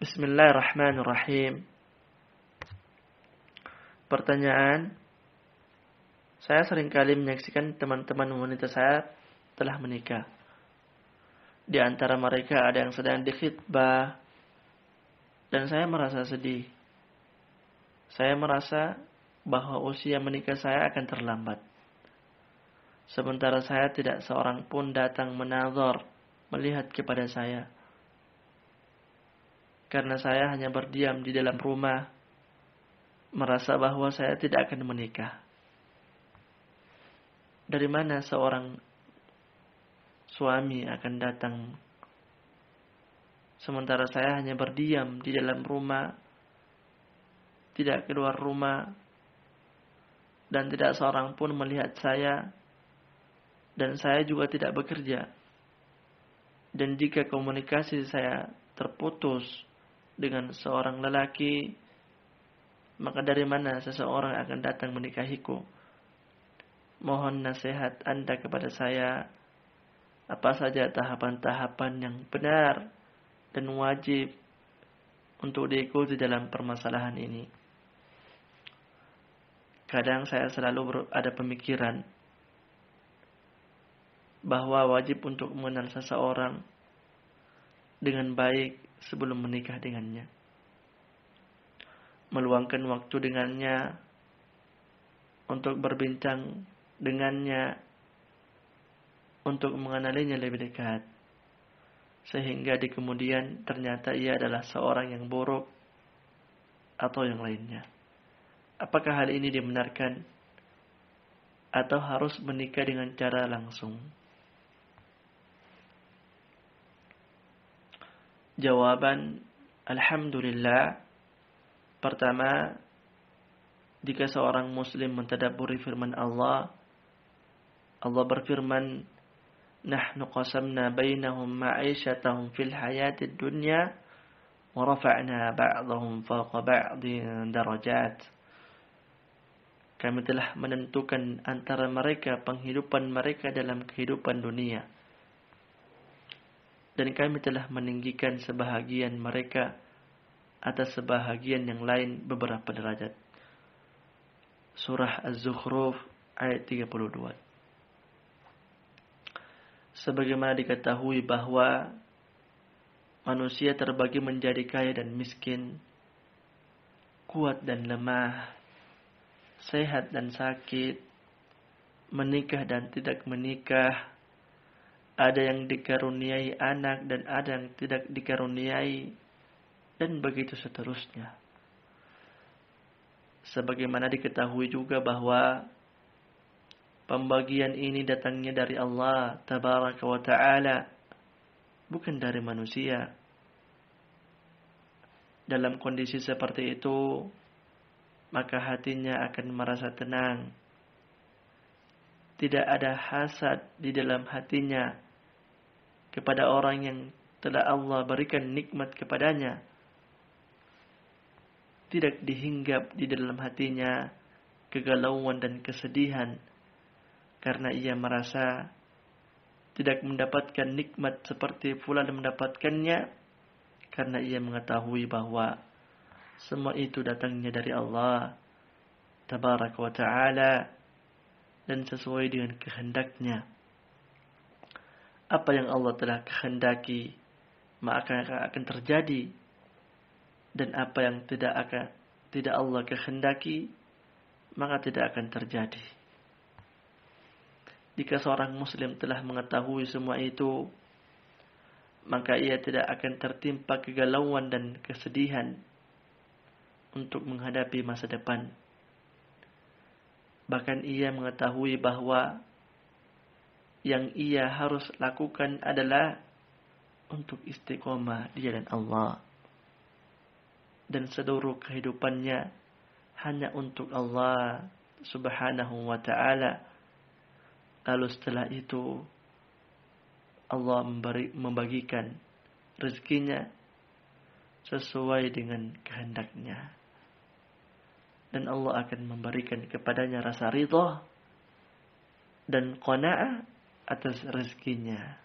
Bismillahirrahmanirrahim. Pertanyaan, saya seringkali menyaksikan teman-teman wanita saya telah menikah. Di antara mereka ada yang sedang dikhitbah dan saya merasa sedih. Saya merasa bahwa usia menikah saya akan terlambat. Sementara saya tidak seorang pun datang menazor melihat kepada saya karena saya hanya berdiam di dalam rumah, merasa bahwa saya tidak akan menikah. Dari mana seorang suami akan datang, sementara saya hanya berdiam di dalam rumah, tidak keluar rumah, dan tidak seorang pun melihat saya, dan saya juga tidak bekerja. Dan jika komunikasi saya terputus, dengan seorang lelaki, maka dari mana seseorang akan datang menikahiku? Mohon nasihat Anda kepada saya, apa saja tahapan-tahapan yang benar dan wajib untuk diikuti dalam permasalahan ini. Kadang saya selalu ada pemikiran bahwa wajib untuk mengenal seseorang dengan baik sebelum menikah dengannya. Meluangkan waktu dengannya untuk berbincang dengannya untuk mengenalinya lebih dekat. Sehingga di kemudian ternyata ia adalah seorang yang buruk atau yang lainnya. Apakah hal ini dibenarkan atau harus menikah dengan cara langsung? Jawaban Alhamdulillah Pertama Jika seorang muslim mentadaburi firman Allah Allah berfirman Nahnu qasamna bainahum ma'ishatahum fil hayati dunya Wa rafa'na ba'dahum fawqa ba'din darajat Kami telah menentukan antara mereka penghidupan mereka dalam kehidupan dunia dan kami telah meninggikan sebahagian mereka atas sebahagian yang lain beberapa derajat. Surah Az-Zukhruf ayat 32. Sebagaimana diketahui bahwa manusia terbagi menjadi kaya dan miskin, kuat dan lemah, sehat dan sakit, menikah dan tidak menikah, ada yang dikaruniai anak dan ada yang tidak dikaruniai dan begitu seterusnya. Sebagaimana diketahui juga bahwa pembagian ini datangnya dari Allah tabaraka wa taala bukan dari manusia. Dalam kondisi seperti itu, maka hatinya akan merasa tenang. Tidak ada hasad di dalam hatinya kepada orang yang telah Allah berikan nikmat kepadanya. Tidak dihinggap di dalam hatinya kegalauan dan kesedihan karena ia merasa tidak mendapatkan nikmat seperti pula mendapatkannya karena ia mengetahui bahwa semua itu datangnya dari Allah tabaraka wa taala dan sesuai dengan kehendaknya apa yang Allah telah kehendaki maka akan terjadi dan apa yang tidak akan tidak Allah kehendaki maka tidak akan terjadi. Jika seorang muslim telah mengetahui semua itu maka ia tidak akan tertimpa kegalauan dan kesedihan untuk menghadapi masa depan. Bahkan ia mengetahui bahwa yang ia harus lakukan adalah untuk istiqomah di jalan Allah. Dan seluruh kehidupannya hanya untuk Allah subhanahu wa ta'ala. Lalu setelah itu, Allah memberi, membagikan rezekinya sesuai dengan kehendaknya. Dan Allah akan memberikan kepadanya rasa ridha dan qana'ah atas rezekinya.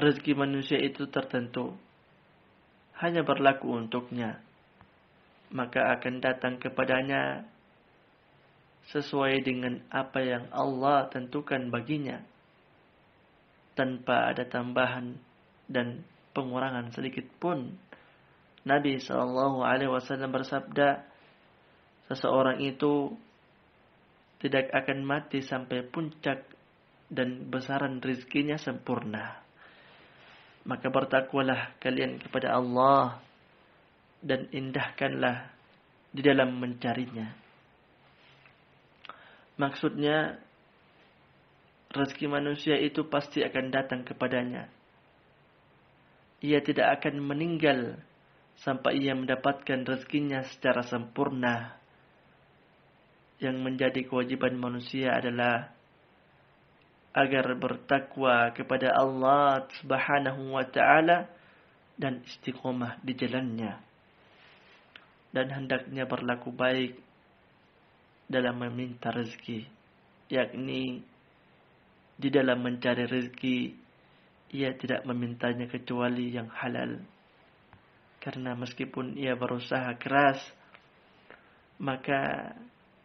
Rezeki manusia itu tertentu, hanya berlaku untuknya, maka akan datang kepadanya sesuai dengan apa yang Allah tentukan baginya, tanpa ada tambahan dan pengurangan sedikit pun. Nabi Shallallahu Alaihi Wasallam bersabda, seseorang itu tidak akan mati sampai puncak dan besaran rizkinya sempurna. Maka bertakwalah kalian kepada Allah dan indahkanlah di dalam mencarinya. Maksudnya, rezeki manusia itu pasti akan datang kepadanya. Ia tidak akan meninggal sampai ia mendapatkan rezekinya secara sempurna yang menjadi kewajiban manusia adalah agar bertakwa kepada Allah Subhanahu wa taala dan istiqomah di jalannya dan hendaknya berlaku baik dalam meminta rezeki yakni di dalam mencari rezeki ia tidak memintanya kecuali yang halal karena meskipun ia berusaha keras maka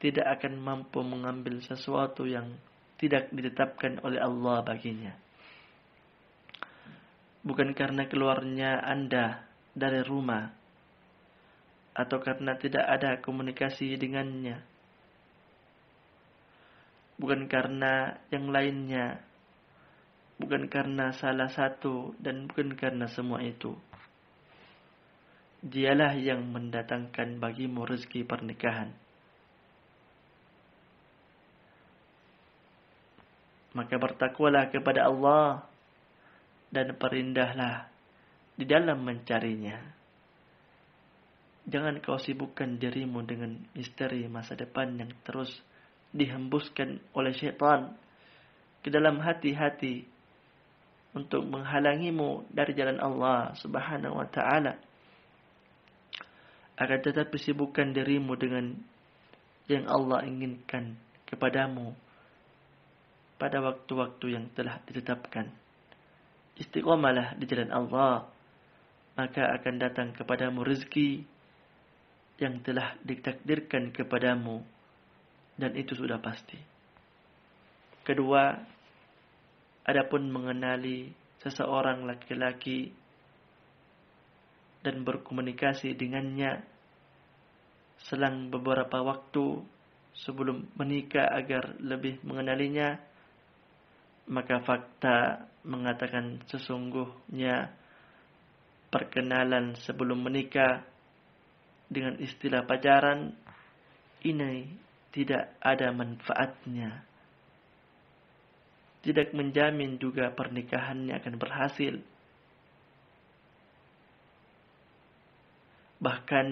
tidak akan mampu mengambil sesuatu yang tidak ditetapkan oleh Allah baginya. Bukan karena keluarnya Anda dari rumah atau karena tidak ada komunikasi dengannya. Bukan karena yang lainnya. Bukan karena salah satu dan bukan karena semua itu. Dialah yang mendatangkan bagimu rezeki pernikahan maka bertakwalah kepada Allah dan perindahlah di dalam mencarinya. Jangan kau sibukkan dirimu dengan misteri masa depan yang terus dihembuskan oleh syaitan ke dalam hati-hati untuk menghalangimu dari jalan Allah Subhanahu wa taala. Agar tetap sibukkan dirimu dengan yang Allah inginkan kepadamu. pada waktu-waktu yang telah ditetapkan. Istiqomalah di jalan Allah, maka akan datang kepadamu rezeki yang telah ditakdirkan kepadamu dan itu sudah pasti. Kedua, adapun mengenali seseorang laki-laki dan berkomunikasi dengannya selang beberapa waktu sebelum menikah agar lebih mengenalinya maka fakta mengatakan sesungguhnya perkenalan sebelum menikah dengan istilah pacaran ini tidak ada manfaatnya. Tidak menjamin juga pernikahannya akan berhasil. Bahkan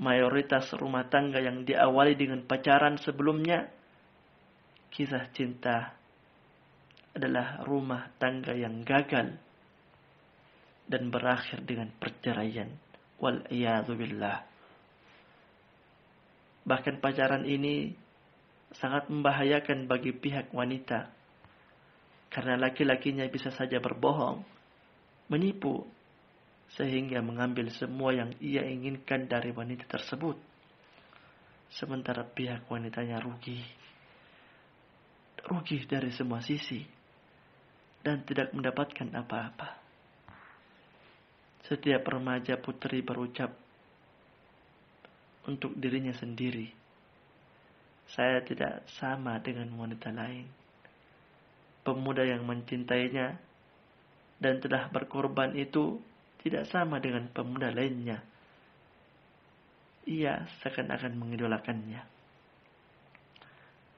mayoritas rumah tangga yang diawali dengan pacaran sebelumnya kisah cinta adalah rumah tangga yang gagal dan berakhir dengan perceraian. Wal billah. Bahkan pacaran ini sangat membahayakan bagi pihak wanita. Karena laki-lakinya bisa saja berbohong, menipu, sehingga mengambil semua yang ia inginkan dari wanita tersebut. Sementara pihak wanitanya rugi. Rugi dari semua sisi dan tidak mendapatkan apa-apa. Setiap remaja putri berucap untuk dirinya sendiri, "Saya tidak sama dengan wanita lain." Pemuda yang mencintainya dan telah berkorban itu tidak sama dengan pemuda lainnya. Ia seakan-akan mengidolakannya.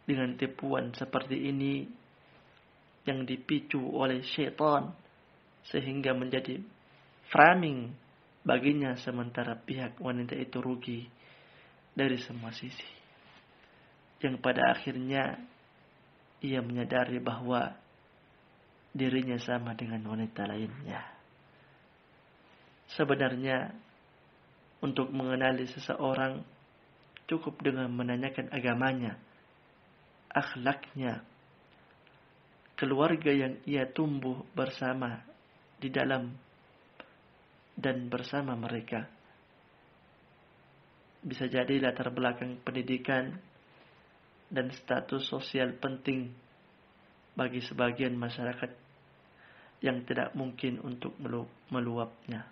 Dengan tipuan seperti ini, yang dipicu oleh syaitan sehingga menjadi framing baginya sementara pihak wanita itu rugi dari semua sisi yang pada akhirnya ia menyadari bahwa dirinya sama dengan wanita lainnya sebenarnya untuk mengenali seseorang cukup dengan menanyakan agamanya akhlaknya keluarga yang ia tumbuh bersama di dalam dan bersama mereka. Bisa jadi latar belakang pendidikan dan status sosial penting bagi sebagian masyarakat yang tidak mungkin untuk meluapnya.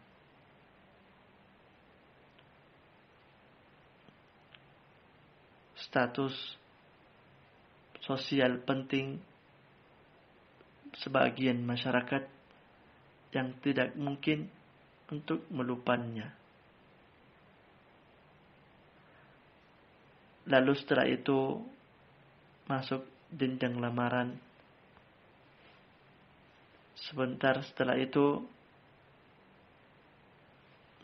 Status sosial penting sebagian masyarakat yang tidak mungkin untuk melupannya. Lalu setelah itu masuk jenjang lamaran. Sebentar setelah itu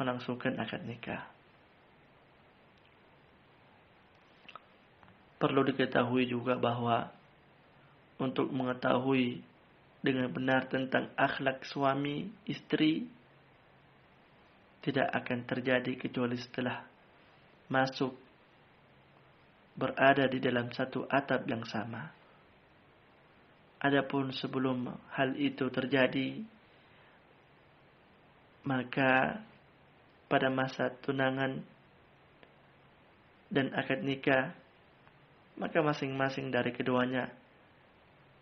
melangsungkan akad nikah. Perlu diketahui juga bahwa untuk mengetahui dengan benar tentang akhlak suami istri tidak akan terjadi kecuali setelah masuk berada di dalam satu atap yang sama. Adapun sebelum hal itu terjadi, maka pada masa tunangan dan akad nikah, maka masing-masing dari keduanya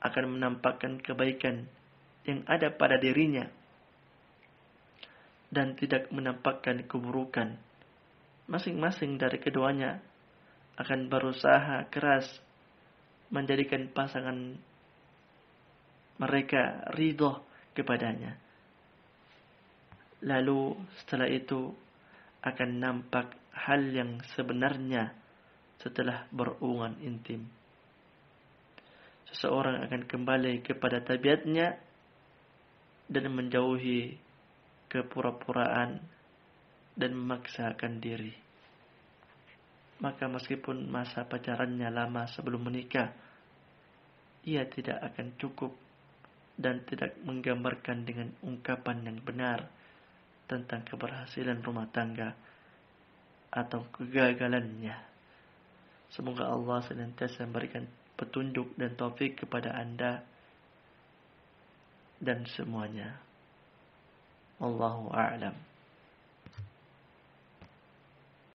akan menampakkan kebaikan yang ada pada dirinya dan tidak menampakkan keburukan. Masing-masing dari keduanya akan berusaha keras menjadikan pasangan mereka ridho kepadanya. Lalu setelah itu akan nampak hal yang sebenarnya setelah berhubungan intim seorang akan kembali kepada tabiatnya dan menjauhi kepura-puraan dan memaksakan diri. Maka meskipun masa pacarannya lama sebelum menikah, ia tidak akan cukup dan tidak menggambarkan dengan ungkapan yang benar tentang keberhasilan rumah tangga atau kegagalannya. Semoga Allah senantiasa memberikan petunjuk dan taufik kepada Anda dan semuanya. Allahu a'lam.